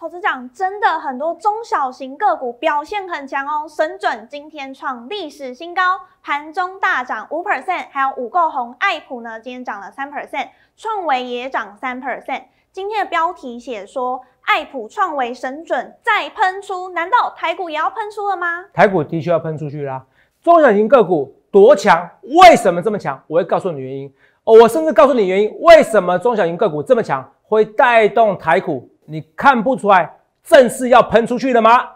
投资讲，真的很多中小型个股表现很强哦。神准今天创历史新高，盘中大涨五 percent，还有五够红。爱普呢，今天涨了三 percent，创维也涨三 percent。今天的标题写说，爱普、创维、神准再喷出，难道台股也要喷出了吗？台股的确要喷出去啦。中小型个股多强？为什么这么强？我会告诉你原因。哦，我甚至告诉你原因，为什么中小型个股这么强，会带动台股？你看不出来，正是要喷出去了吗？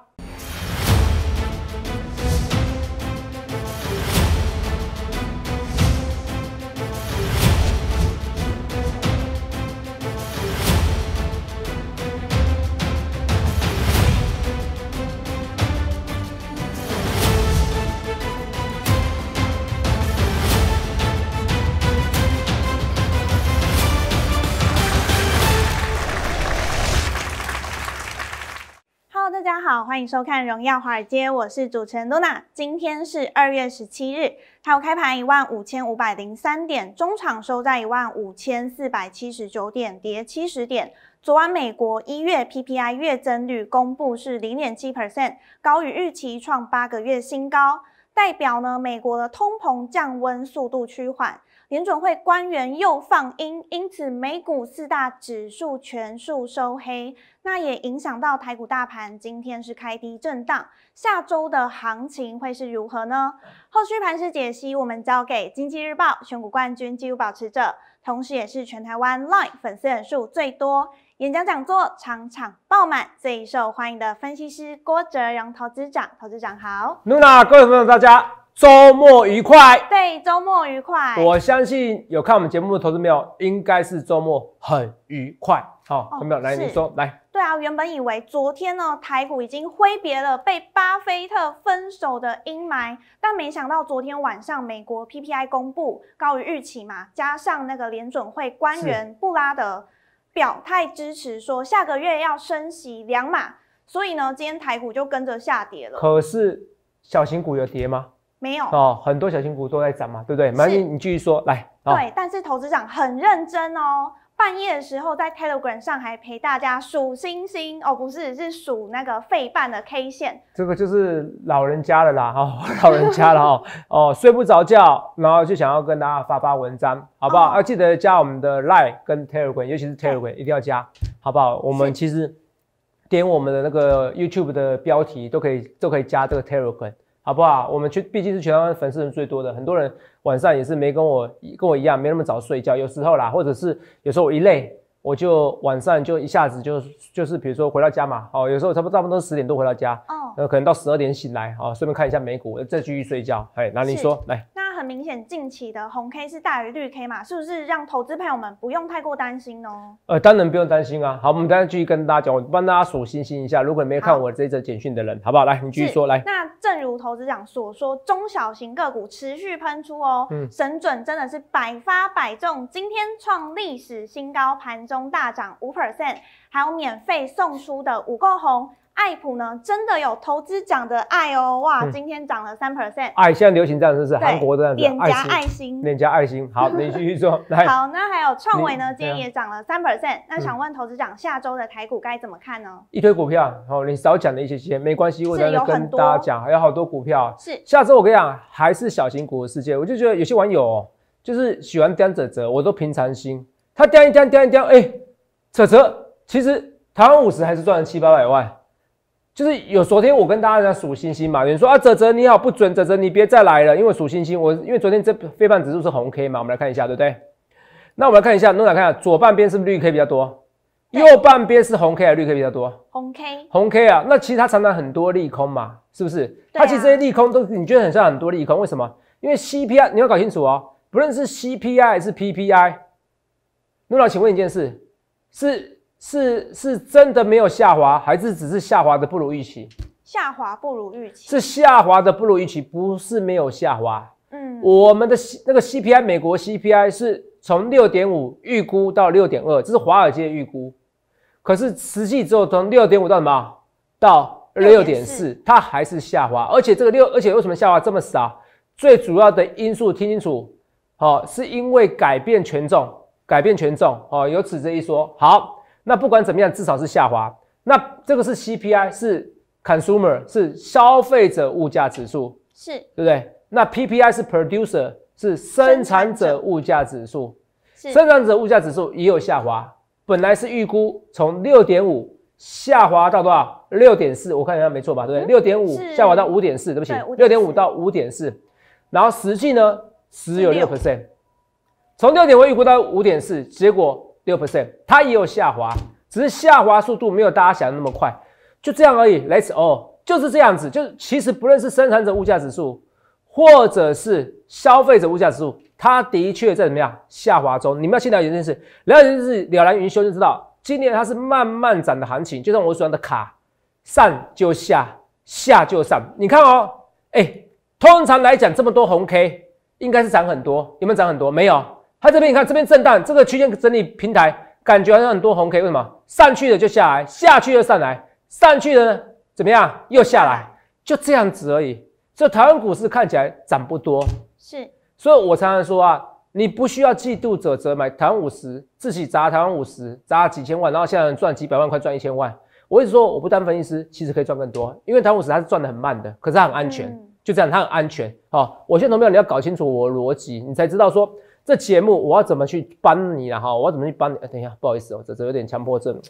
欢迎收看《荣耀华尔街》，我是主持人 Luna。今天是二月十七日，下午开盘一万五千五百零三点，中场收在一万五千四百七十九点，跌七十点。昨晚美国一月 P P I 月增率公布是零点七 percent，高于预期，创八个月新高，代表呢美国的通膨降温速度趋缓。联准会官员又放鹰，因此美股四大指数全数收黑，那也影响到台股大盘，今天是开低震荡。下周的行情会是如何呢？后续盘势解析，我们交给经济日报选股冠军、技录保持者，同时也是全台湾 LINE 粉丝人数最多、演讲讲座场场爆满、最受欢迎的分析师郭哲荣投资长。投资长好，Nuna，各位朋友大家。周末愉快。对，周末愉快。我相信有看我们节目的投资朋友，应该是周末很愉快。好，有没有来？你说来。对啊，原本以为昨天呢，台股已经挥别了被巴菲特分手的阴霾，但没想到昨天晚上美国 P P I 公布高于预期嘛，加上那个联准会官员布拉德表态支持，说下个月要升息两码，所以呢，今天台股就跟着下跌了。可是小型股有跌吗？没有哦，很多小型股都在涨嘛，对不对？马英，你继续说来。对，但是投资长很认真哦，半夜的时候在 Telegram 上还陪大家数星星哦，不是，是数那个费半的 K 线。这个就是老人家了啦，哈，老人家了哈，哦，睡不着觉，然后就想要跟大家发发文章，好不好？啊，记得加我们的 Like 跟 Telegram，尤其是 Telegram，一定要加，好不好？我们其实点我们的那个 YouTube 的标题都可以，都可以加这个 Telegram。好不好？我们全毕竟是全湾粉丝人最多的，很多人晚上也是没跟我跟我一样没那么早睡觉，有时候啦，或者是有时候我一累，我就晚上就一下子就就是比如说回到家嘛，哦，有时候差不多差不多十点多回到家，哦，可能到十二点醒来，哦，顺便看一下美股，再继续睡觉。哎，那你说来。很明显，近期的红 K 是大于绿 K 嘛，是不是让投资朋友们不用太过担心呢？呃，当然不用担心啊。好，我们下继续跟大家讲，我帮大家数星星一下。如果没看我这则简讯的人，好不好？来，你继续说来。那正如投资长所说，中小型个股持续喷出哦，神准真的是百发百中。今天创历史新高，盘中大涨五 percent，还有免费送出的五个红。爱普呢，真的有投资奖的爱哦！哇，今天涨了三 percent。爱现在流行这样子是？韩国的脸颊爱心，脸颊爱心。好，你继续说。来，好，那还有创维呢，今天也涨了三 percent。那想问投资奖，下周的台股该怎么看呢？一堆股票，好、你少讲了一些些，没关系，我有很跟大家讲，还有好多股票。是，下周我跟你讲，还是小型股的世界。我就觉得有些网友哦、就是喜欢掉折折，我都平常心。他掉一掉掉一掉，哎，折折，其实台湾五十还是赚了七八百万。就是有昨天我跟大家在数星星嘛，有人说啊泽泽你好不准，泽泽你别再来了，因为数星星我因为昨天这非半指数是红 K 嘛，我们来看一下对不对？那我们来看一下，诺娜，看，一下左半边是不是绿 K 比较多，右半边是红 K 还是绿 K 比较多？红 K 红 K 啊，那其实它常常很多利空嘛，是不是？它其实这些利空都你觉得很像很多利空，为什么？因为 CPI 你要搞清楚哦，不论是 CPI 还是 PPI，诺老请问一件事是。是是真的没有下滑，还是只是下滑的不如预期？下滑不如预期，是下滑的不如预期，不是没有下滑。嗯，我们的那个 C P I 美国 C P I 是从六点五预估到六点二，这是华尔街预估，可是实际之有从六点五到什么到六点四，它还是下滑，而且这个六，而且为什么下滑这么少？最主要的因素听清楚，好，是因为改变权重，改变权重，哦，有此这一说，好。那不管怎么样，至少是下滑。那这个是 CPI，是 consumer，是消费者物价指数，是对不对？那 PPI 是 producer，是生产者物价指数。生产者物价指数也有下滑，本来是预估从六点五下滑到多少？六点四，我看一下没错吧？对，六点五下滑到五点四，对不起，六点五到五点四。然后实际呢只有六 percent，从六点五预估到五点四，结果。六 percent，它也有下滑，只是下滑速度没有大家想的那么快，就这样而已。Let's all 就是这样子。就是其实不论是生产者物价指数或者是消费者物价指数，它的确在怎么样下滑中。你们要先了解一件事，了解一件事，了然云胸就知道，今年它是慢慢涨的行情。就像我上的卡，上就下，下就上。你看哦，哎，通常来讲这么多红 K，应该是涨很多，有没有涨很多？没有。它这边你看，这边震荡，这个区间整理平台，感觉好像很多红 K。为什么？上去的就下来，下去又上来，上去的呢？怎么样？又下来，就这样子而已。以台湾股市看起来涨不多，是。所以我常常说啊，你不需要嫉妒者则买台湾五十，自己砸台湾五十，砸几千万，然后现在赚几百万块，赚一千万。我一直说我不当分析师，其实可以赚更多，因为台湾五十它是赚的很慢的，可是它很安全。就这样，它很安全。好，我现在投票，你要搞清楚我逻辑，你才知道说。这节目我要怎么去帮你了哈？我要怎么去帮你？哎，等一下，不好意思，我泽泽有点强迫症，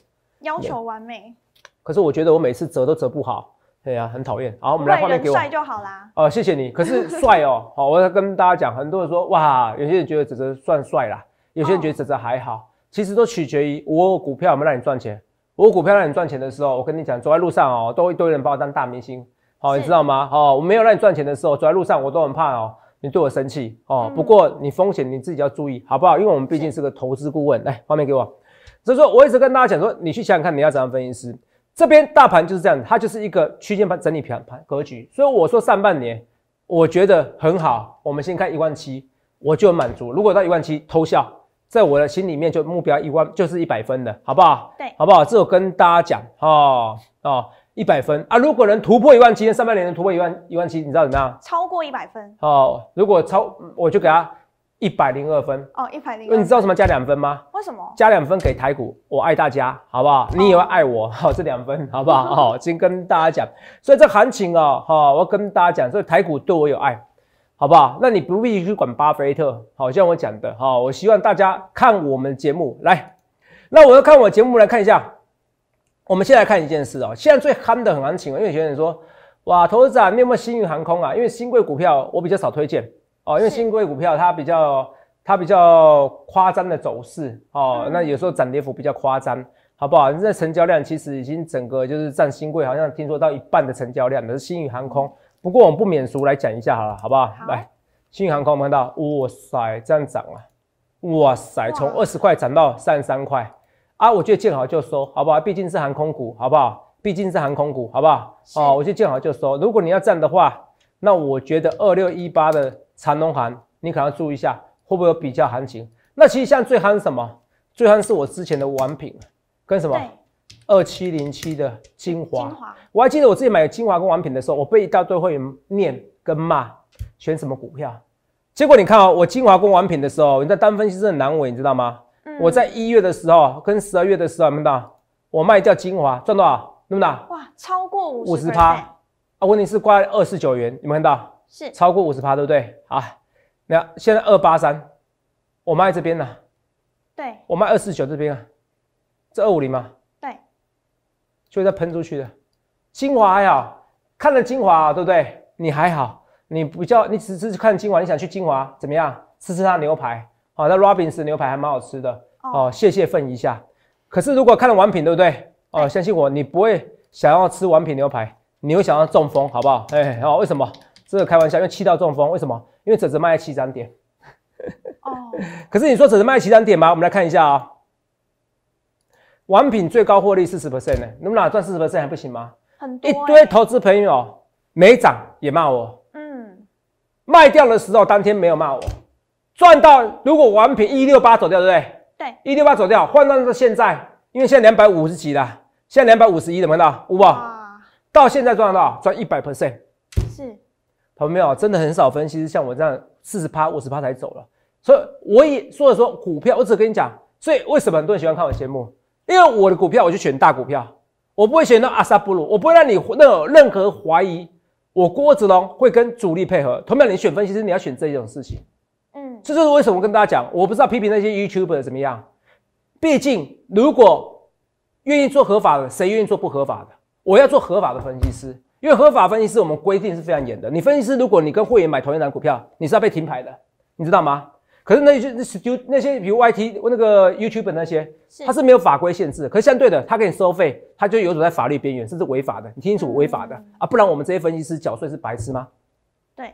要求完美。可是我觉得我每次折都折不好，对呀，很讨厌。好，我们来画面给我。帅就好啦。哦，谢谢你。可是帅哦。好，我要跟大家讲，很多人说哇，有些人觉得泽泽算帅啦，有些人觉得泽泽还好，其实都取决于我股票有没有让你赚钱。我股票让你赚钱的时候，我跟你讲，走在路上哦，都一堆人把我当大明星。好，你知道吗？好，我没有让你赚钱的时候，走在路上我都很怕哦。你对我生气哦？不过你风险你自己要注意，好不好？因为我们毕竟是个投资顾问，来画面给我。所以说我一直跟大家讲说，你去想想看，你要怎样分析师。这边大盘就是这样，它就是一个区间盘整理盘盘格局。所以我说上半年我觉得很好，我们先看一万七，我就满足。如果到一万七偷笑，在我的心里面就目标一万就是一百分的，好不好？对，好不好？这我跟大家讲哦哦。一百分啊！如果能突破一万七，上半年能突破一万一万七，你知道怎么样？超过一百分。好，如果超，我就给他一百零二分。哦，一百零。你知道什么加两分吗？为什么？加两分给台股，我爱大家，好不好？你也要爱我，好，这两分，好不好？好，先跟大家讲，所以这行情啊，好，我要跟大家讲，所以台股对我有爱，好不好？那你不必去管巴菲特，好像我讲的哈。我希望大家看我们节目来，那我要看我节目来看一下。我们先来看一件事哦，现在最憨的行情啊，因为有些人说，哇，投资者你有没有新宇航空啊？因为新贵股票我比较少推荐哦，因为新贵股票它比较它比较夸张的走势哦，那有时候涨跌幅比较夸张，好不好？现成交量其实已经整个就是占新贵，好像听说到一半的成交量的是新宇航空，不过我们不免俗来讲一下好了，好不好？来，新宇航空我看到，哇塞，这样涨啊，哇塞，从二十块涨到三十三块。啊，我得见好就收，好不好？毕竟是航空股，好不好？毕竟是航空股，好不好？哦，我就见好就收。如果你要站的话，那我觉得二六一八的长龙行，你可能要注意一下，会不会有比较行情？那其实像最憨什么？最憨是我之前的玩品跟什么二七零七的精华。我还记得我自己买精华跟玩品的时候，我被一堆会员念跟骂选什么股票。结果你看哦，我精华跟玩品的时候，你在单分析是很难为，你知道吗？我在一月的时候跟十二月的时候，有没有看，我卖掉精华赚多少，没有到？哇，超过五十趴啊！问题是挂二十九元，有没有看到是超过五十趴，对不对？啊，那现在二八三，我卖这边呢，对，我卖二四九这边啊，这二五零吗？对，就在喷出去的精华还好，看了精华对不对？你还好，你比较你只是看精华，你想去精华怎么样？吃它的牛排。好，那 Robbins 牛排还蛮好吃的哦。谢谢分一下。可是如果看了完品，对不对？哦，相信我，你不会想要吃完品牛排，你会想要中风，好不好？哎，好，为什么？这个开玩笑，因为气到中风。为什么？因为只只卖七涨点。哦。可是你说只只卖七涨点吗？我们来看一下啊。完品最高获利四十 percent 呢？你们俩赚四十 percent 还不行吗？很多。一堆投资朋友没涨也骂我。嗯。卖掉的时候，当天没有骂我。赚到！如果完平一六八走掉，对不对？对。一六八走掉，换算到现在，因为现在两百五十几了，现在两百五十一怎么到五五？到现在赚得到，赚一百 percent，是。朋友们，真的很少分析，像我这样四十趴、五十趴才走了。所以我也说了说，股票我只跟你讲。所以为什么很多人喜欢看我节目？因为我的股票我就选大股票，我不会选到阿萨布鲁，我不会让你那有任何怀疑我郭子龙会跟主力配合。同样，你选分析师，你要选这种事情。这就是为什么我跟大家讲，我不知道批评那些 YouTuber 怎么样。毕竟，如果愿意做合法的，谁愿意做不合法的？我要做合法的分析师，因为合法分析师我们规定是非常严的。你分析师，如果你跟会员买同一档股票，你是要被停牌的，你知道吗？可是那些就那些，比如 IT 那个 YouTuber 那些，它是没有法规限制。可是相对的，他给你收费，他就游走在法律边缘，甚至违法的。你听清楚，违法的啊！不然我们这些分析师缴税是白痴吗？对，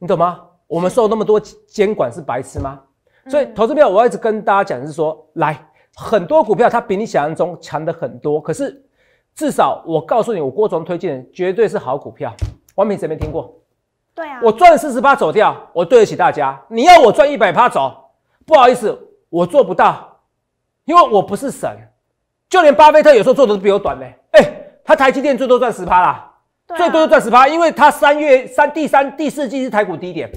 你懂吗？我们受那么多监管是白痴吗？所以投资票我一直跟大家讲是说，来很多股票它比你想象中强的很多。可是至少我告诉你，我郭总推荐绝对是好股票。王平谁没听过？对啊。我赚四十八走掉，我对得起大家。你要我赚一百趴走，不好意思，我做不到，因为我不是神。就连巴菲特有时候做的都比我短呢。哎，他台积电最多赚十趴啦，最多赚十趴，因为他三月三第三第四季是台股低点。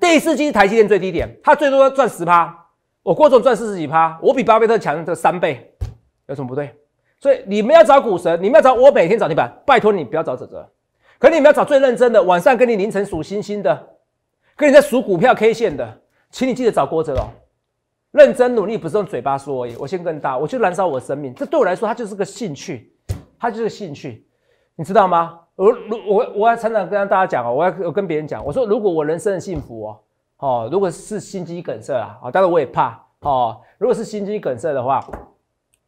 第四季台积电最低点，他最多要赚十趴，我郭总赚四十几趴，我比巴菲特强的三倍，有什么不对？所以你们要找股神，你们要找我每天涨停板，拜托你不要找这个。可你们要找最认真的，晚上跟你凌晨数星星的，跟你在数股票 K 线的，请你记得找郭总哦。认真努力不是用嘴巴说而已，我先更大，我去燃烧我的生命，这对我来说它就是个兴趣，它就是兴趣，你知道吗？我我我我要常常跟大家讲哦，我要跟别人讲，我说如果我人生的幸福哦哦，如果是心肌梗塞啊啊，当然我也怕哦。如果是心肌梗塞的话，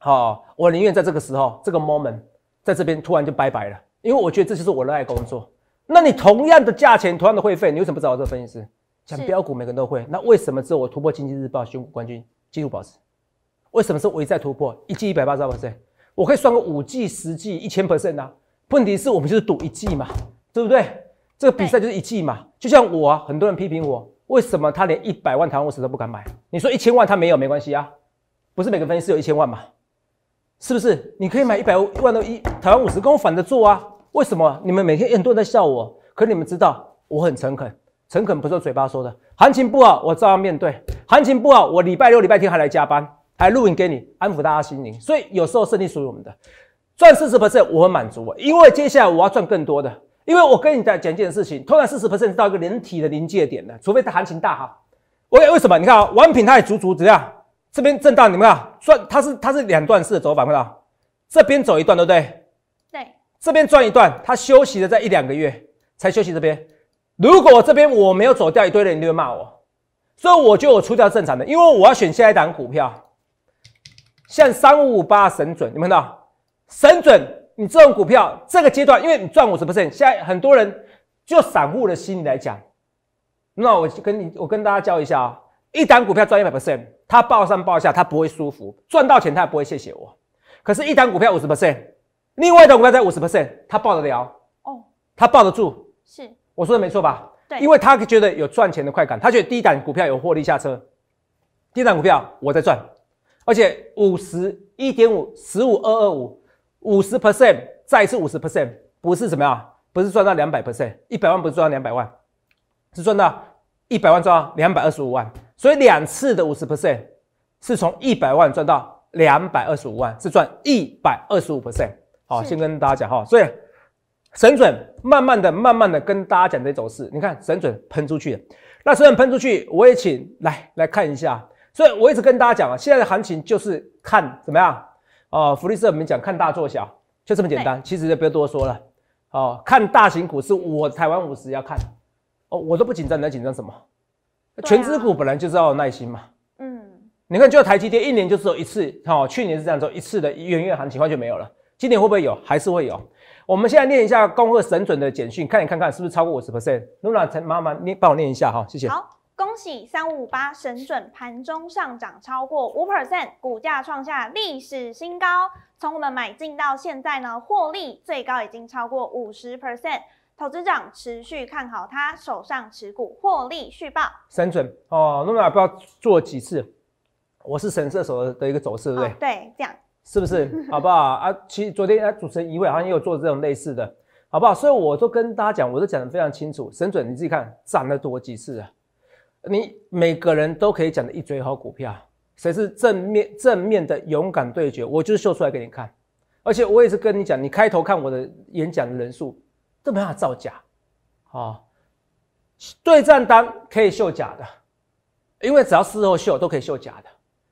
哦，我宁愿在这个时候这个 moment 在这边突然就拜拜了，因为我觉得这就是我热爱工作。那你同样的价钱、同样的会费，你为什么不找我做分析师？讲标股每个人都会，那为什么只有我突破《经济日报》选股冠军进录保持？为什么是我一再突破一季一百八十 percent？我可以算个五季、十季一千 percent 啊？问题是，我们就是赌一季嘛，对不对？这个比赛就是一季嘛。就像我，啊，很多人批评我，为什么他连一百万台湾五十都不敢买？你说一千万他没有没关系啊，不是每个分析师有一千万吗？是不是？你可以买一百一万多一台湾五十，跟我反着做啊？为什么？你们每天很多人在笑我，可你们知道我很诚恳，诚恳不是嘴巴说的。行情不好，我照样面对；行情不好，我礼拜六、礼拜天还来加班，还录影给你安抚大家心灵。所以有时候胜利属于我们的。赚四十 percent 我很满足因为接下来我要赚更多的。因为我跟你在讲一件事情，然四十 percent 到一个人体的临界点了。除非它行情大好。为为什么？你看啊，王品它也足足怎样，这边震荡，你们看赚它是它是两段式的走法，看到？这边走一段，对不对？对。这边赚一段，它休息了在一两个月才休息这边。如果这边我没有走掉一堆人，你会骂我。所以我得我出掉正常的，因为我要选下一档股票，像三五五八神准，你们看到？神准！你这种股票，这个阶段，因为你赚五十 percent，现在很多人就散户的心理来讲，那我就跟你，我跟大家教一下啊。一单股票赚一百 percent，他报上报下，他不会舒服，赚到钱他也不会谢谢我。可是，一单股票五十 percent，另外一单股票在五十 percent，他抱得了，哦，他抱得住。是，我说的没错吧？对，因为他觉得有赚钱的快感，他觉得第一单股票有获利下车，第一单股票我在赚，而且五十一点五十五二二五。五十 percent 再次五十 percent 不是什么呀？不是赚到两百 percent，一百万不是赚到两百万，是赚到一百万赚到两百二十五万。所以两次的五十 percent 是从一百万赚到两百二十五万，是赚一百二十五 percent。好，先跟大家讲哈。所以沈准慢慢的、慢慢的跟大家讲这走势。你看沈准喷出去了，那沈准喷出去，我也请来来看一下。所以我一直跟大家讲啊，现在的行情就是看怎么样。哦，福利社我们讲看大做小，就这么简单。其实就不用多说了。哦，看大型股是我台湾五十要看，哦，我都不紧张，在紧张什么？全资股本来就知道耐心嘛。嗯，你看，就台积电一年就只有一次，哦，去年是这样，做一次的元月行情完就没有了。今年会不会有？还是会有。我们现在念一下恭贺神准的简讯，看你看看是不是超过五十 percent。露娜，成妈妈念，帮我念一下哈，谢谢。恭喜三五八神准盘中上涨超过五 percent，股价创下历史新高。从我们买进到现在呢，获利最高已经超过五十 percent。投资长持续看好它，手上持股获利续报。神准哦，那么也不知道做几次。我是神射手的一个走势，对不对？对，这样是不是 好不好啊？其实昨天主持人一位好像也有做这种类似的，好不好？所以我都跟大家讲，我都讲的非常清楚。神准，你自己看涨了多几次啊？你每个人都可以讲的一嘴好股票，谁是正面正面的勇敢对决，我就秀出来给你看。而且我也是跟你讲，你开头看我的演讲的人数都没办法造假，哦，对战单可以秀假的，因为只要事后秀都可以秀假的。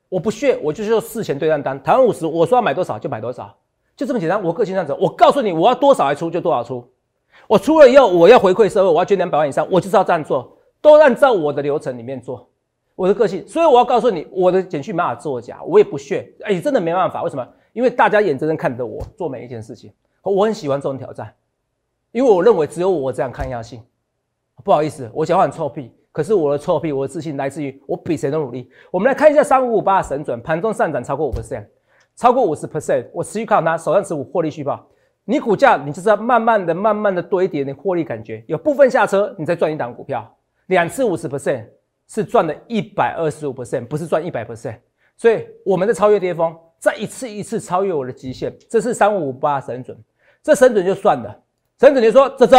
我不秀，我就秀事前对战单，台湾五十，我说要买多少就买多少，就这么简单。我个性这样子，我告诉你，我要多少还出就多少出，我出了以后我要回馈社会，我要捐两百万以上，我就是要这样做。都按照我的流程里面做，我的个性，所以我要告诉你，我的减去没法作假，我也不屑，哎，真的没办法，为什么？因为大家眼睁睁看着我做每一件事情，我很喜欢这种挑战，因为我认为只有我这样抗压性。不好意思，我讲话很臭屁，可是我的臭屁，我的自信来自于我比谁都努力。我们来看一下三五五八的神准盘中上涨超过五 percent，超过五十 percent，我持续看它，手上持股获利续报。你股价，你就是要慢慢的、慢慢的堆叠你获利，感觉有部分下车，你再赚一档股票。两次五十 percent 是赚了一百二十五 percent，不是赚一百 percent。所以我们的超越巅峰，再一次一次超越我的极限。这是三五八神准，这神准就算了。神准，你说泽泽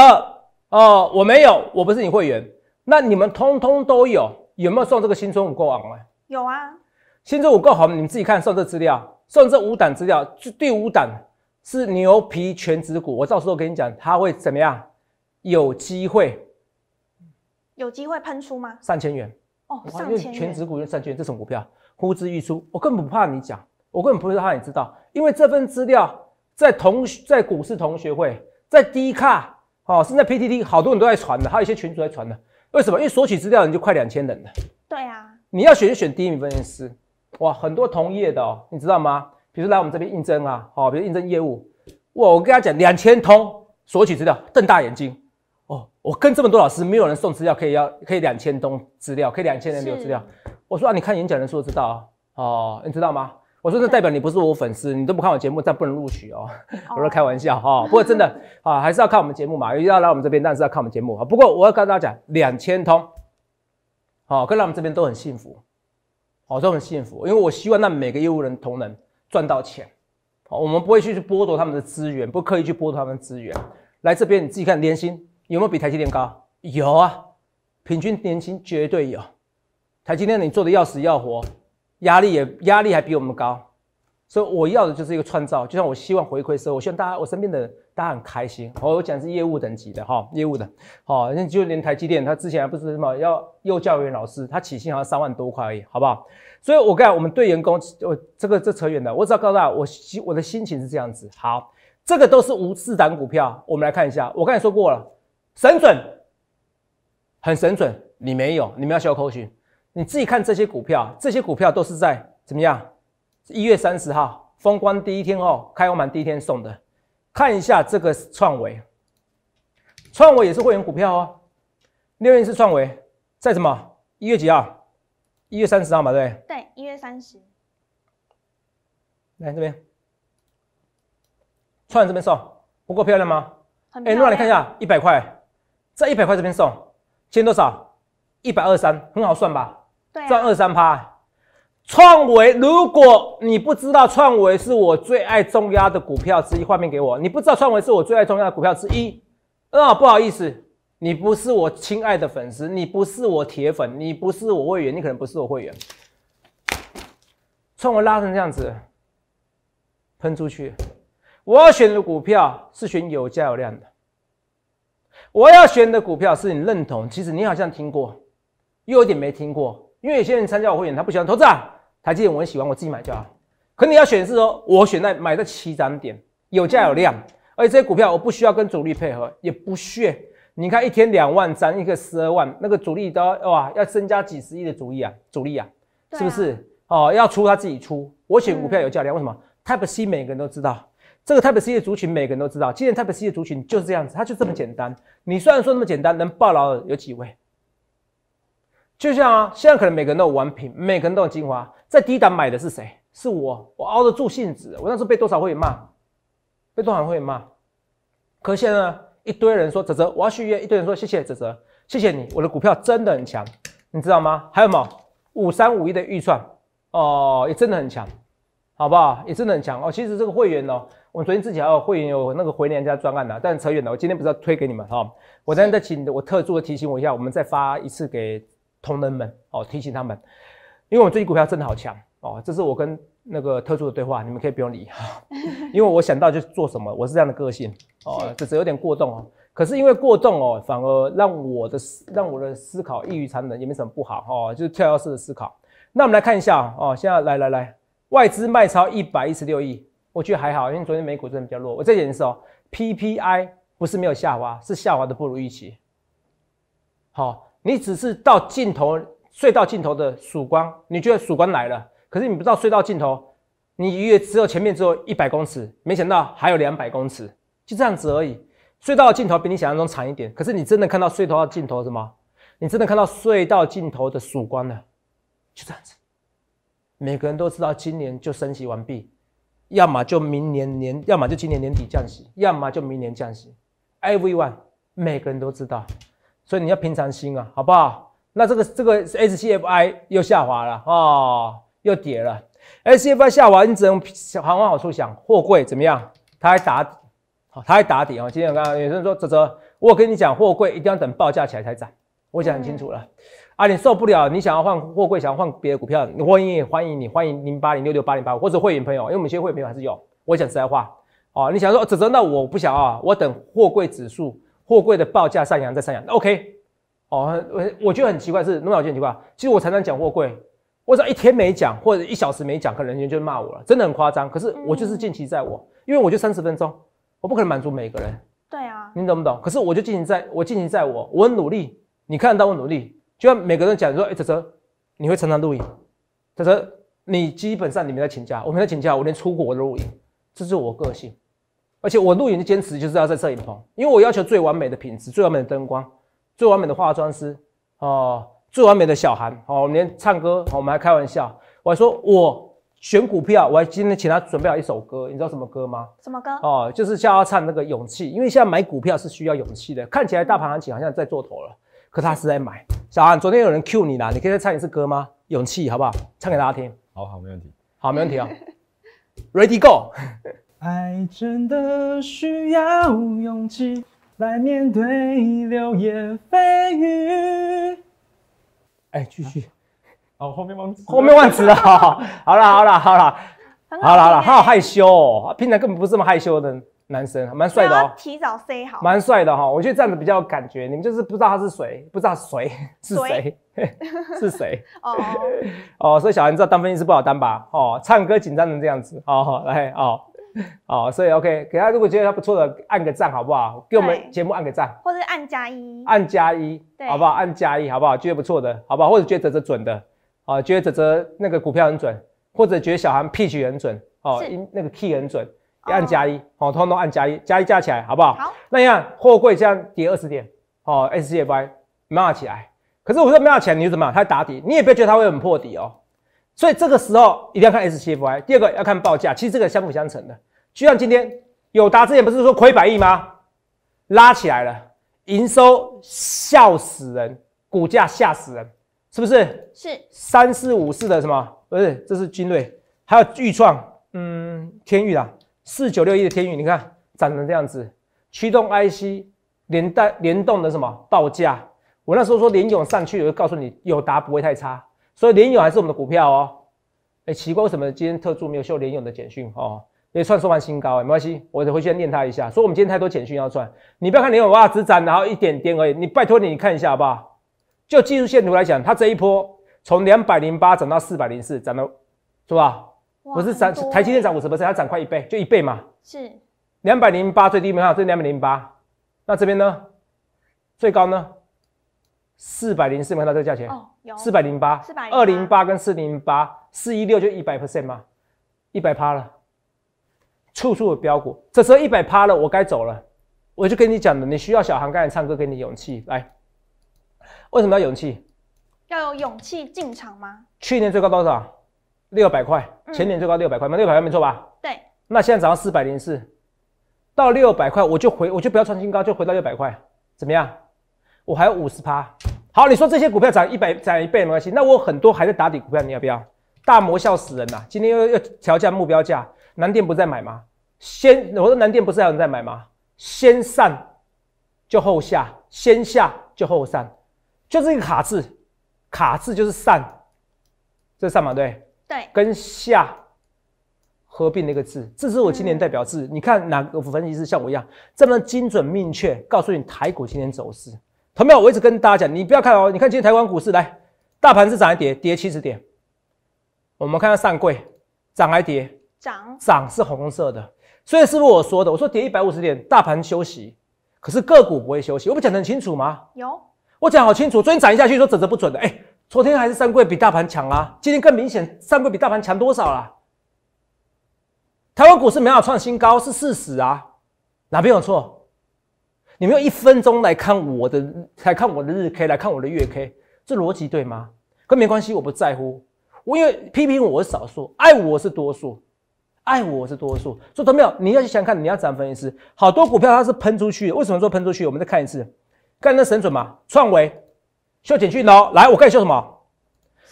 哦，我没有，我不是你会员。那你们通通都有，有没有送这个新春五股王啊？有啊，新春五股王，你们自己看送这资料，送这五档资料，就第五档是牛皮全指股。我到时候跟你讲，它会怎么样？有机会。有机会喷出吗？三千元哦，元全值股用三千，这种股票？呼之欲出。我根本不怕你讲，我根本不怕你知道，因为这份资料在同在股市同学会，在低卡，哦，甚至在 PTT，好多人都在传的，还有一些群主在传的。为什么？因为索取资料你就快两千人了。对啊，你要选就选第一名分析师，哇，很多同业的哦，你知道吗？比如来我们这边应征啊，好，比如应征业务，哇，我跟他讲两千通索取资料，瞪大眼睛。我跟这么多老师，没有人送资料，可以要，可以两千通资料，可以两千人留资料。我说啊，你看演讲人说知道啊，哦，你知道吗？我说那代表你不是我粉丝，你都不看我节目，但不能录取哦。我说开玩笑哈，不过真的 啊，还是要看我们节目嘛，要来我们这边，但是要看我们节目啊。不过我要跟大家讲，两千通，哦，跟来我们这边都很幸福，哦，都很幸福，因为我希望让每个业务人同仁赚到钱，好，我们不会去剥夺他们的资源，不刻意去剥夺他们资源。来这边你自己看，连心有没有比台积电高？有啊，平均年薪绝对有。台积电你做的要死要活，压力也压力还比我们高。所以我要的就是一个创造，就像我希望回馈社会，我希望大家我身边的大家很开心。我讲是业务等级的哈，业务的。哦，那就连台积电，他之前不是什么要幼教员老师，他起薪好像三万多块而已，好不好？所以我讲我们对员工，我这个这扯远了。我只要告诉大家，我我的心情是这样子。好，这个都是无自涨股票，我们来看一下。我刚才说过了。神准，很神准，你没有，你们要消口讯。你自己看这些股票，这些股票都是在怎么样？一月三十号封关第一天哦，开盘第一天送的。看一下这个创维，创维也是会员股票哦。六月是创维，在什么？一月几号？一月三十号嘛，对对？一月三十。来这边，创维这边送，不够漂亮吗？很哎，诺你看一下，一百块。在一百块这边送，签多少？一百二三，很好算吧？对，赚二三趴。创维，如果你不知道创维是我最爱重压的股票之一，画面给我。你不知道创维是我最爱重压的股票之一，嗯、不好意思，你不是我亲爱的粉丝，你不是我铁粉，你不是我会员，你可能不是我会员。创维拉成这样子，喷出去。我要选的股票是选有价有量的。我要选的股票是你认同，其实你好像听过，又有点没听过。因为有些人参加我会员，他不喜欢投资啊，台积电我很喜欢，我自己买好。可你要选是说，我选在买的起涨点，有价有量，而且这些股票我不需要跟主力配合，也不屑。你看一天两万张，一个十二万，那个主力都哇要增加几十亿的主力啊，主力啊，是不是？哦，要出他自己出，我选股票有价，量，为什么？Type C，每个人都知道。这个 Type C 的族群，每个人都知道。今天 Type C 的族群就是这样子，它就这么简单。你虽然说那么简单，能爆牢的有几位？就像啊，现在可能每个人都有玩品，每个人都有精华，在低档买的是谁？是我，我熬得住性子。我那时候被多少会骂，被多少会骂。可现在呢，一堆人说泽泽我要续约，一堆人说谢谢泽泽，谢谢你，我的股票真的很强，你知道吗？还有吗？五三五一的预算哦，也真的很强。好不好？也真的很强哦。其实这个会员哦，我昨天自己还有会员有那个回娘家专案的，但是扯远了。我今天不知道推给你们哈。我今天再请我特助的提醒我一下，我们再发一次给同仁们哦，提醒他们，因为我最近股票真的好强哦。这是我跟那个特助的对话，你们可以不用理哈，因为我想到就做什么，我是这样的个性哦，只是有点过动哦。可是因为过动哦，反而让我的思让我的思考异于常人，也没什么不好哦，就是跳跃式的思考。那我们来看一下哦，现在来来来。外资卖超一百一十六亿，我觉得还好，因为昨天美股真的比较弱。我再解释哦，PPI 不是没有下滑，是下滑的不如预期。好，你只是到尽头隧道尽头的曙光，你觉得曙光来了，可是你不知道隧道尽头，你以为只有前面只有一百公尺，没想到还有两百公尺，就这样子而已。隧道的尽头比你想象中长一点，可是你真的看到隧道的尽头什么？你真的看到隧道尽头的曙光了，就这样子。每个人都知道今年就升息完毕，要么就明年年，要么就今年年底降息，要么就明年降息。Everyone，每个人都知道，所以你要平常心啊，好不好？那这个这个 SCFI 又下滑了哦，又跌了。SCFI 下滑，你只能想往好处想，货柜怎么样？它还打，底，它还打底啊。今天刚刚有人说泽泽，我跟你讲，货柜一定要等报价起来才涨，我讲清楚了。啊，你受不了？你想要换货柜，想要换别的股票？欢迎，欢迎你，欢迎零八零六六八零八五或者会员朋友，因为我们有些会员朋友还是有。我讲实在话，哦，你想说指责那我不想啊，我等货柜指数、货柜的报价上扬再上扬。OK，哦，我我觉得很奇怪是，那么有很奇怪，其实我常常讲货柜，我只要一天没讲或者一小时没讲，可能人家就骂我了，真的很夸张。可是我就是尽其在我，因为我就三十分钟，我不可能满足每一个人。对啊，你懂不懂？可是我就尽其在我，尽其在我，我很努力，你看得到我努力。就像每个人讲说，哎泽泽，你会常常露影，泽泽，你基本上你没在请假，我没在请假，我连出国都露影，这是我个性，而且我露影的坚持就是要在摄影棚，因为我要求最完美的品质、最完美的灯光、最完美的化妆师哦、最完美的小韩哦，我们连唱歌，我们还开玩笑，我还说我选股票，我还今天请他准备好一首歌，你知道什么歌吗？什么歌？哦，就是叫他唱那个勇气，因为现在买股票是需要勇气的，看起来大盘行情好像在做头了。可他是在买。小安，昨天有人 Q 你啦，你可以再唱一次歌吗？勇气，好不好？唱给大家听。好好，没问题。好，没问题哦。Ready go。爱真的需要勇气来面对流言蜚语。哎，继续。哦，后面忘词，后面忘词了。好好，好了，好了，好了，好了，好了，他好害羞哦。平常根本不是这么害羞的。男生蛮帅的哦，提早塞好。蛮帅的哈，我觉得这样子比较有感觉。你们就是不知道他是谁，不知道谁是谁，是谁？哦，哦，所以小韩知道单分析是不好单吧？哦，唱歌紧张成这样子，哦，来，哦，哦，所以 OK，给他如果觉得他不错的，按个赞好不好？给我们节目按个赞，或者按加一，按加一，好不好？按加一好不好？觉得不错的，好不好？或者觉得哲哲准的，哦，觉得哲哲那个股票很准，或者觉得小韩 pitch 很准，哦，那个 key 很准。按加一哦，通通按加一，加一加起来，好不好？好。那你看货柜这样叠二十点哦，S C F Y 拿起来，可是我说拿起来，你怎么？它打底，你也别觉得它会很破底哦。所以这个时候一定要看 S C F I，第二个要看报价，其实这个相辅相成的。就像今天有达之前不是说亏百亿吗？拉起来了，营收笑死人，股价吓死人，是不是？是。三四五四的什么？不是，这是金锐，还有巨创，嗯，天域啊。四九六一的天宇，你看涨成这样子，驱动 IC 联带联动的什么报价？我那时候说联勇上去，我就告诉你友达不会太差，所以联勇还是我们的股票哦。哎，奇怪，为什么今天特助没有秀联勇的简讯哦？也算收盘新高哎，没关系，我回去念他一下。说我们今天太多简讯要赚，你不要看联勇哇只涨然后一点点而已。你拜托你看一下好不好？就技术线图来讲，它这一波从两百零八涨到四百零四，涨了是吧？不是涨，台积电涨五十 percent，它涨快一倍，就一倍嘛。是，两百零八最低没看到，这两百零八。那这边呢？最高呢？四百零四没看到这个价钱，哦，四百零八，四百二零八跟四零八，四一六就一百 percent 吗？一百趴了，处处有标股，这时候一百趴了，我该走了。我就跟你讲了，你需要小航刚才唱歌给你勇气来。为什么要勇气？要有勇气进场吗？去年最高多少？六百块，前年最高六百块嘛，六百块没错吧？对。那现在涨到四百零四到六百块，我就回，我就不要创新高，就回到六百块，怎么样？我还有五十趴。好，你说这些股票涨一百，涨一倍没关系。那我很多还在打底股票，你要不要？大魔笑死人了，今天要要调价目标价，南电不在买吗？先，我说南电不是有人在买吗？先上就后下，先下就后上，就是一个卡字，卡字就是上，这上嘛？对。对，跟下合并那个字，这是我今年代表字。你看哪个？反正你是像我一样这么精准明确，告诉你台股今年走势。同学我一直跟大家讲，你不要看哦，你看今天台湾股市来，大盘是涨来跌，跌七十点。我们看看上柜，涨来跌，涨涨是红色的。所以是不是我说的？我说跌一百五十点，大盘休息，可是个股不会休息。我不讲得很清楚吗？有，我讲好清楚。昨天涨一下去，说整则不准的，哎。昨天还是三贵比大盘强啊，今天更明显三贵比大盘强多少了？台湾股市没有创新高是事实啊，哪边有错？你们用一分钟来看我的来看我的日 K 来看我的月 K，这逻辑对吗？跟没关系，我不在乎。我因为批评我是少数，爱我是多数，爱我是多数。说懂没有？你要去想看，你要涨粉丝。好多股票它是喷出去，为什么说喷出去？我们再看一次，看那神准嘛，创维。秀简讯哦，来，我跟你秀什么？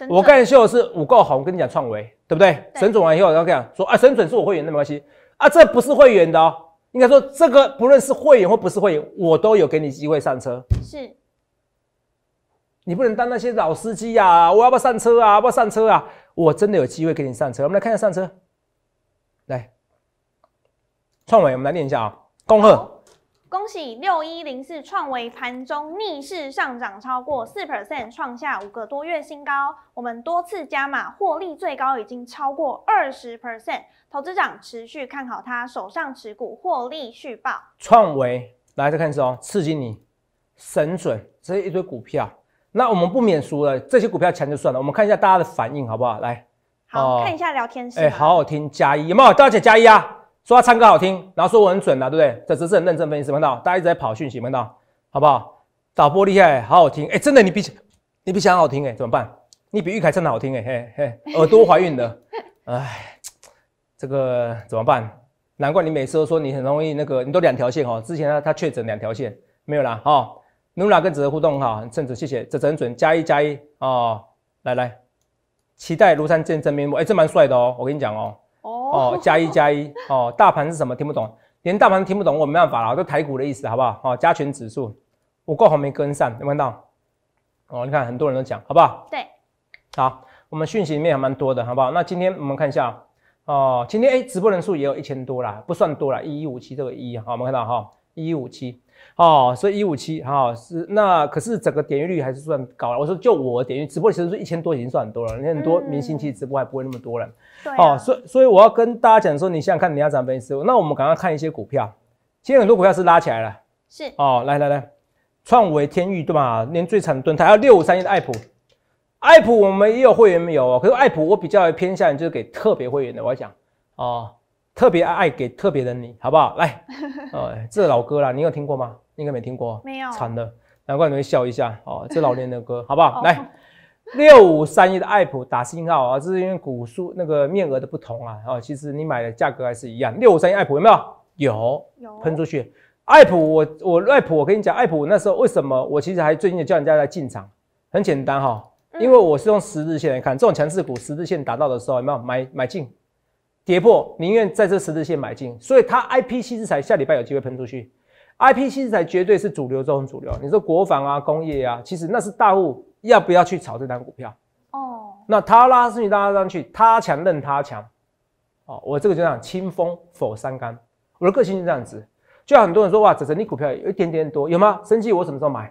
我跟你秀的是五个红。跟你讲，创维，对不对？沈准完以后，然后跟你讲说，啊，沈准是我会员那没关系。啊，这不是会员的哦，应该说这个不论是会员或不是会员，我都有给你机会上车。是，你不能当那些老司机呀！我要不要上车啊？要不要上车啊？我真的有机会给你上车。我们来看一下上车，来，创维，我们来念一下啊，恭贺。恭喜六一零四创维盘中逆势上涨超过四 percent，创下五个多月新高。我们多次加码，获利最高已经超过二十 percent。投资长持续看好它，手上持股获利续报。创维，来再看一次哦，刺激你神准这一堆股票，那我们不免俗了。这些股票强就算了，我们看一下大家的反应好不好？来，好看一下聊天室，哎，好好听，加一有没有？大家加一啊。说他唱歌好听，然后说我很准的，对不对？这只是很认真分析，看到大家一直在跑讯息，看到好不好？导播厉害，好好听。哎，真的，你比你比翔好听，哎，怎么办？你比玉凯唱的好听，哎嘿嘿，耳朵怀孕了。哎，这个怎么办？难怪你每次都说你很容易那个，你都两条线哦。之前他他确诊两条线没有啦，哈。努们跟子的互动哈，好，很正直，谢谢，这真准，加一加一哦。来来，期待庐山见真面目。哎，这蛮帅的哦，我跟你讲哦。哦，加一加一哦，大盘是什么？听不懂，连大盘听不懂，我没办法了，都台股的意思，好不好？哦，加权指数，我刚好没跟上，有有看到？哦，你看很多人都讲，好不好？对，好，我们讯息里面还蛮多的，好不好？那今天我们看一下，哦，今天哎，直播人数也有一千多啦，不算多啦，一一五七这个一，好，我们看到哈。一五七哦，所以一五七哈是那可是整个点阅率还是算高了。我说就我点阅直播，其实是一千多已经算很多了。你看很多明星其实直播还不会那么多人，对哦，所以所以我要跟大家讲说，你想想看你要怎么跟你直那我们赶快看一些股票，现在很多股票是拉起来了。是哦，来来来，创维天域对吧？连最惨的盾台，还有六五三一的爱普，爱普我们也有会员没有？可是爱普我比较偏向就是给特别会员的。我要讲哦。特别爱给特别的你，好不好？来，呃，这老歌啦，你有听过吗？应该没听过，没有，惨了，难怪你会笑一下哦。这老年的歌，好不好？来，六五三一的爱普打信号啊，这是因为股数那个面额的不同啊，哦，其实你买的价格还是一样。六五三一爱普有没有？有，有，喷出去。爱普，我我爱普，我跟你讲，爱普那时候为什么？我其实还最近也叫人家来进场，很简单哈，因为我是用十日线来看这种强势股，十日线达到的时候有没有买买进？跌破宁愿在这十字线买进，所以它 I P 七制材下礼拜有机会喷出去。I P 七制材绝对是主流中主流。你说国防啊、工业啊，其实那是大户要不要去炒这单股票？哦，那他拉上去，拉上去，他强任他强。哦，我这个就像清风拂三竿，我的个性就这样子。就很多人说哇，只成你股票有一点点多，有吗？生气我什么时候买？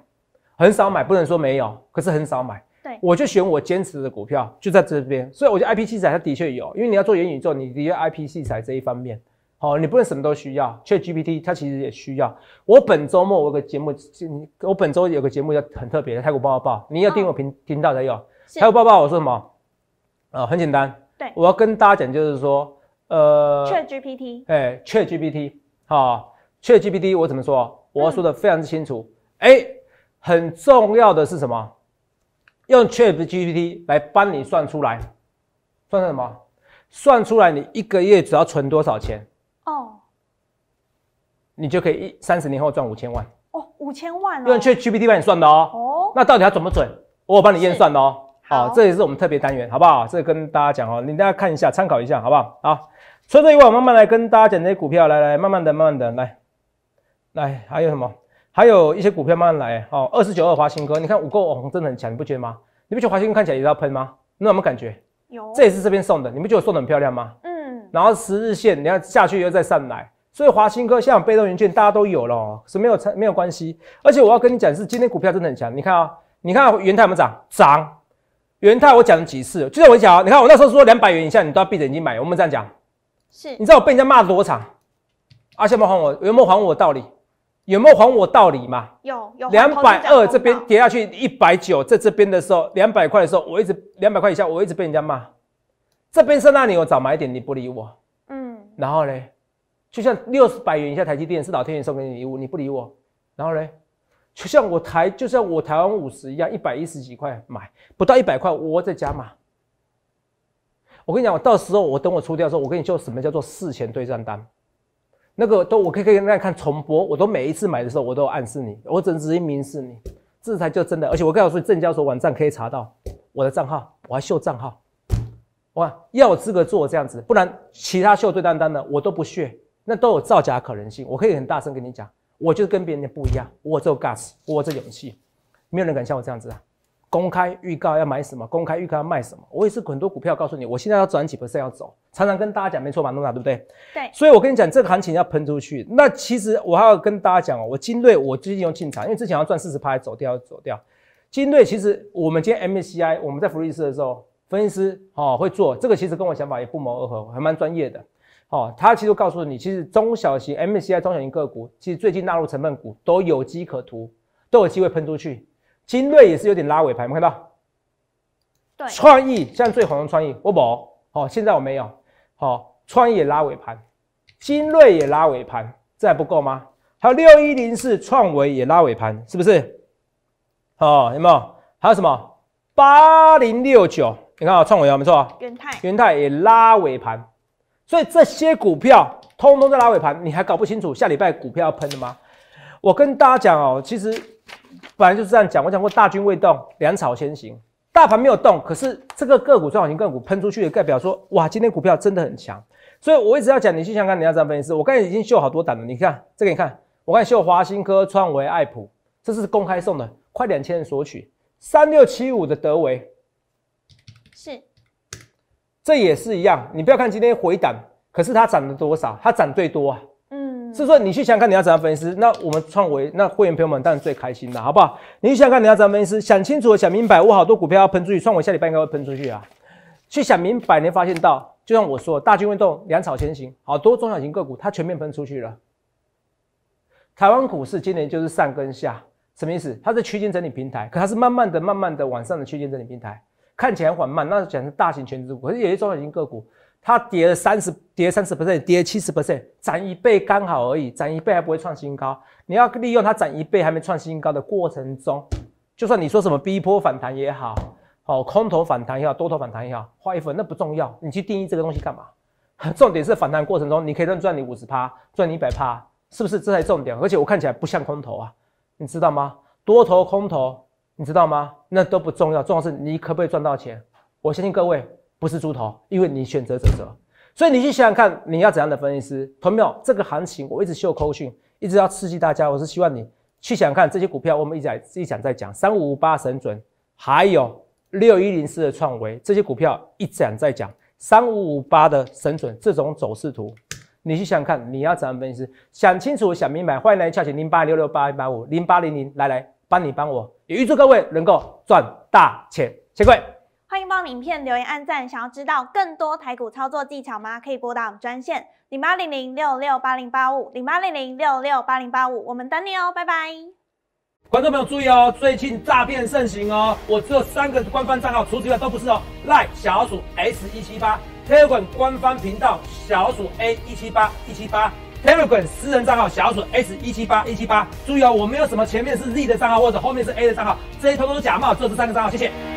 很少买，不能说没有，可是很少买。我就选我坚持的股票，就在这边，所以我觉得 IP 资材它的确有，因为你要做元宇宙，你的确 IP 资材这一方面，好，你不能什么都需要。Chat GPT 它其实也需要。我本周末我有个节目，我本周有个节目要很特别，泰国报抱，你要订我频频到才有。泰国报抱，我说什么？啊，很简单。对，我要跟大家讲，就是说，呃，Chat GPT，哎，Chat GPT，好，Chat GPT，我怎么说？我要说的非常之清楚。A 很重要的是什么？用 ChatGPT 来帮你算出来，算什么？算出来你一个月只要存多少钱？哦，你就可以一三十年后赚五千万哦，五千万。用 ChatGPT 帮你算的哦。哦。那到底它准不准？我帮你验算的哦。好，这也是我们特别单元，好不好？这个跟大家讲哦，你大家看一下，参考一下，好不好？好。除了这外，我慢慢来跟大家讲这些股票，来来，慢慢的，慢慢的，来来，还有什么？还有一些股票慢慢来哦，二十九二华新科，你看五个网红真的很强，你不觉得吗？你不觉得华新科看起来也要喷吗？有没感觉？有，这也是这边送的，你不觉得送的很漂亮吗？嗯。然后十日线，你看下去又再上来，所以华新科像被动元券大家都有了，是没有没有关系。而且我要跟你讲，是今天股票真的很强，你看啊，你看元泰有没涨？涨。元泰我讲几次？就像我讲啊，你看我那时候说两百元以下你都要闭着眼睛买，我们这样讲。是。你知道我被人家骂了多阿、而且没还我，有没有还我的道理？有没有还我道理嘛？有有。两百二这边跌下去一百九，在这边的时候，两百块的时候，我一直两百块以下，我一直被人家骂。这边是那里我早买点，你不理我。嗯。然后呢，就像六十百元以下台积电是老天爷送给你礼物，你不理我。然后呢，就像我台就像我台湾五十一样，一百一十几块买不到一百块，我在加码。我跟你讲，我到时候我等我出掉的时候，我跟你说什么叫做事前对账单。那个都我可以可以那看重播，我都每一次买的时候，我都有暗示你，我能直接明示你，这才就真的，而且我告诉你，证交所网站可以查到我的账号，我还秀账号，哇，要有资格做这样子，不然其他秀对单单的我都不屑，那都有造假可能性，我可以很大声跟你讲，我就是跟别人不一样，我这 g a s 我这勇气，没有人敢像我这样子啊。公开预告要买什么？公开预告要卖什么？我也是很多股票告诉你，我现在要转几 percent 要走。常常跟大家讲，没错吧？诺达对不对？对。所以我跟你讲，这个行情要喷出去。那其实我还要跟大家讲哦，我金锐我最近用进场，因为之前要赚四十趴走掉走掉。金锐其实我们今天 MACI，我们在福瑞斯的时候，分析师哦会做这个，其实跟我想法也不谋而合，还蛮专业的哦。他其实告诉你，其实中小型 MACI 中小型个股，其实最近纳入成分股都有机可图，都有机会喷出去。金瑞也是有点拉尾盘，沒有看到？对，创意现在最红的创意，我宝，好，现在我没有，好，创意拉尾盘，金瑞也拉尾盘，这还不够吗？还有六一零四创维也拉尾盘，是不是？哦，有没有？还有什么？八零六九，你看啊，创维啊，没错，元泰，元泰也拉尾盘，所以这些股票通通在拉尾盘，你还搞不清楚下礼拜股票要喷的吗？我跟大家讲哦，其实。本来就是这样讲，我讲过大军未动，粮草先行。大盘没有动，可是这个个股中小型个股喷出去，代表说哇，今天股票真的很强。所以我一直要讲，你去香港，你要涨百分析。我刚才已经秀好多胆了，你看这个，你看，我看秀华新科、创维、爱普，这是公开送的，快两千人索取。三六七五的德维是，这也是一样。你不要看今天回档，可是它涨了多少？它涨最多啊。是说你去想看你要涨粉丝，那我们创维那会员朋友们当然最开心了，好不好？你去想看你要涨粉丝，想清楚想明白，我好多股票要喷出去，创维下礼拜应该会喷出去啊。去想明白，你发现到，就像我说，大军运动粮草先行，好多中小型个股它全面喷出去了。台湾股市今年就是上跟下，什么意思？它是区间整理平台，可它是慢慢的、慢慢的往上的区间整理平台，看起来缓慢，那是大型全值股，可是有些中小型个股。它跌了三十，跌三十 percent，跌七十 percent，涨一倍刚好而已，涨一倍还不会创新高。你要利用它涨一倍还没创新高的过程中，就算你说什么逼坡反弹也好，好空头反弹也好，多头反弹也好，花一分那不重要，你去定义这个东西干嘛？重点是反弹过程中，你可以认赚你五十趴，赚你一百趴，是不是这才重点？而且我看起来不像空头啊，你知道吗？多头空头，你知道吗？那都不重要，重要是你可不可以赚到钱？我相信各位。不是猪头，因为你选择怎折，所以你去想想看，你要怎样的分析师？朋友，这个行情我一直秀口讯，一直要刺激大家。我是希望你去想想看，这些股票，我们一在一讲再讲，三五五八神准，还有六一零四的创维，这些股票一讲再讲，三五五八的神准这种走势图，你去想想看，你要怎样分析？想清楚，想明白。欢迎来敲起零八六六八一百五零八零零来来，帮你帮我，也预祝各位能够赚大钱，谢谢各位。欢迎帮影片留言、按赞。想要知道更多台股操作技巧吗？可以拨打我们专线零八零零六六八零八五零八零零六六八零八五，我们等你哦，拜拜。观众朋友注意哦，最近诈骗盛行哦，我只有三个官方账号除此之外都不是哦。赖小鼠 s 一七八 telegram 官方频道小鼠 a 一七八一七八 telegram 私人账号小鼠 s 一七八一七八。注意哦，我没有什么前面是 Z 的账号或者后面是 a 的账号，这些通通是假冒，只有这三个账号，谢谢。